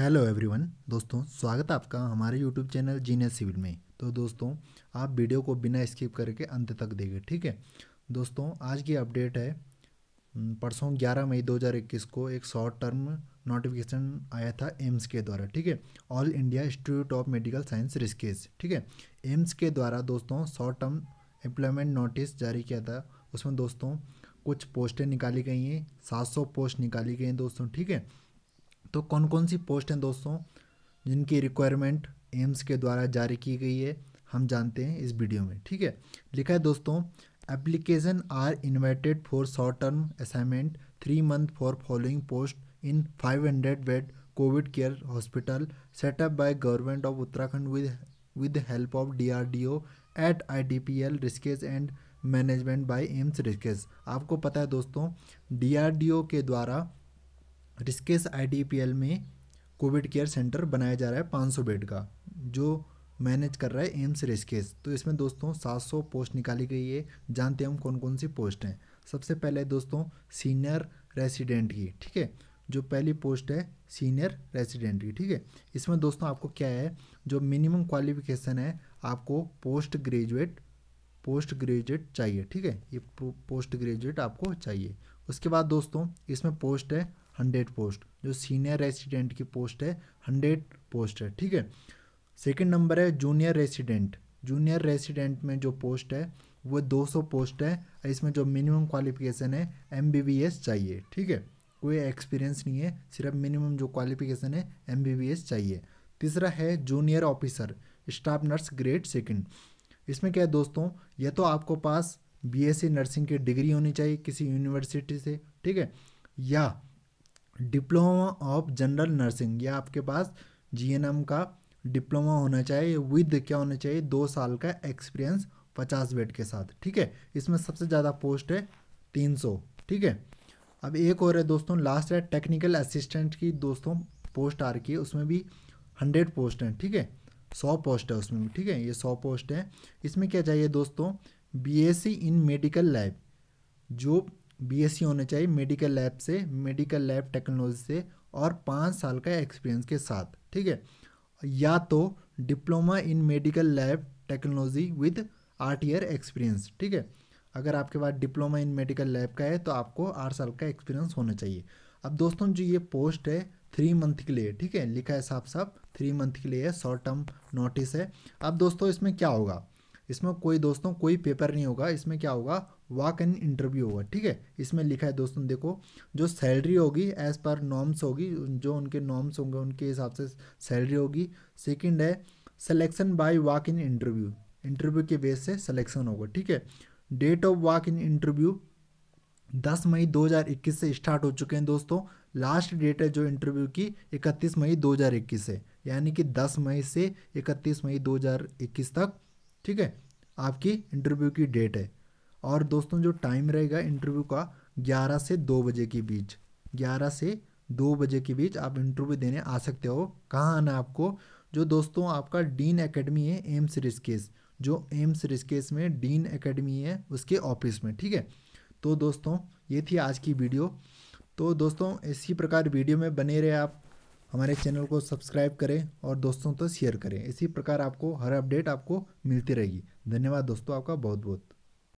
hello everyone दोस्तों स्वागत है आपका हमारे यूट्यूब चैनल जीनियस सिविल में तो दोस्तों आप वीडियो को बिना स्किप करके अंत तक देखें ठीक है दोस्तों आज की अपडेट है परसों 11 मई 2021 को एक शॉर्ट टर्म नोटिफिकेशन आया था एम्स के द्वारा ठीक है All India Institute of Medical Science Rishikesh ठीक है एम्स के द्वारा दोस्तों शॉर्ट टर्म एम्प्लॉयमेंट नोटिस जारी किया था उसमें दोस्तों कुछ पोस्टें निकाली गई हैं सात पोस्ट निकाली गई हैं दोस्तों ठीक है तो कौन कौन सी पोस्ट हैं दोस्तों जिनकी रिक्वायरमेंट एम्स के द्वारा जारी की गई है हम जानते हैं इस वीडियो में ठीक है लिखा है दोस्तों application are invited for short term assignment three month for following post in 500 bed COVID care hospital setup by government of Uttarakhand with with help of DRDO at IDPL Rishikesh and management by AIIMS Rishikesh आपको पता है दोस्तों DRDO के द्वारा रिस्केस आई में Covid care centre बनाया जा रहा है 500 बेड का जो मैनेज कर रहा है एम्स रिस्केस तो इसमें दोस्तों 700 पोस्ट निकाली गई है जानते हैं हम कौन कौन सी पोस्ट हैं सबसे पहले दोस्तों सीनियर रेसिडेंट की ठीक है जो पहली पोस्ट है सीनियर रेसिडेंट की ठीक है इसमें दोस्तों आपको क्या है जो मिनिमम क्वालिफिकेशन है आपको पोस्ट ग्रेजुएट पोस्ट ग्रेजुएट चाहिए ठीक है ये पोस्ट ग्रेजुएट आपको चाहिए उसके बाद दोस्तों इसमें पोस्ट है हंड्रेड पोस्ट जो सीनियर रेसिडेंट की पोस्ट है हंड्रेड पोस्ट है ठीक है सेकेंड नंबर है जूनियर रेसिडेंट जूनियर रेसिडेंट में जो पोस्ट है वो 200 पोस्ट है इसमें जो मिनिमम क्वालिफिकेशन है एम चाहिए ठीक है कोई एक्सपीरियंस नहीं है सिर्फ मिनिमम जो क्वालिफिकेशन है एम चाहिए तीसरा है junior officer staff nurse grade second इसमें क्या है दोस्तों या तो आपको पास बीएससी नर्सिंग की डिग्री होनी चाहिए किसी यूनिवर्सिटी से ठीक है या डिप्लोमा ऑफ जनरल नर्सिंग या आपके पास जी का डिप्लोमा होना चाहिए विद क्या होना चाहिए दो साल का एक्सपीरियंस पचास बेड के साथ ठीक है इसमें सबसे ज़्यादा पोस्ट है तीन सौ ठीक है अब एक और है दोस्तों लास्ट है टेक्निकल असिस्टेंट की दोस्तों पोस्ट आ रखी है उसमें भी हंड्रेड पोस्ट हैं ठीक है सौ पोस्ट है उसमें भी ठीक है ये सौ पोस्ट हैं इसमें क्या चाहिए दोस्तों बी इन मेडिकल लैब जो बीएससी e होना चाहिए मेडिकल लैब से मेडिकल लैब टेक्नोलॉजी से और पाँच साल का एक्सपीरियंस के साथ ठीक है या तो diploma in medical lab technology with आठ ईयर एक्सपीरियंस ठीक है अगर आपके पास डिप्लोमा इन मेडिकल लैब का है तो आपको आठ साल का एक्सपीरियंस होना चाहिए अब दोस्तों जो ये पोस्ट है थ्री मंथ के लिए ठीक है लिखा है साफ साफ थ्री मंथ के लिए है शॉर्ट टर्म नोटिस है अब दोस्तों इसमें क्या होगा इसमें कोई दोस्तों कोई पेपर नहीं होगा इसमें क्या होगा वॉक इन इंटरव्यू होगा ठीक है इसमें लिखा है दोस्तों देखो जो सैलरी होगी एज पर नॉर्म्स होगी जो उनके नॉर्म्स होंगे उनके हिसाब से सैलरी होगी सेकंड है selection by walk in interview interview के बेस से सिलेक्शन होगा ठीक है date of walk in interview दस मई 2021 से स्टार्ट हो चुके हैं दोस्तों लास्ट डेट है जो इंटरव्यू की 31 मई 2021 है यानी कि 10 मई से 31 मई 2021 तक ठीक है आपकी इंटरव्यू की डेट है और दोस्तों जो टाइम रहेगा इंटरव्यू का ग्यारह से दो बजे के बीच ग्यारह से दो बजे के बीच आप इंटरव्यू देने आ सकते हो कहाँ आना आपको जो दोस्तों आपका डीन एकेडमी है एम्स रिस्केस जो एम्स रिस्केस में डीन एकेडमी है उसके ऑफिस में ठीक है तो दोस्तों ये थी आज की वीडियो तो दोस्तों इसी प्रकार वीडियो में बने रहे आप हमारे चैनल को सब्सक्राइब करें और दोस्तों तो शेयर करें इसी प्रकार आपको हर अपडेट आपको मिलती रहेगी धन्यवाद दोस्तों आपका बहुत बहुत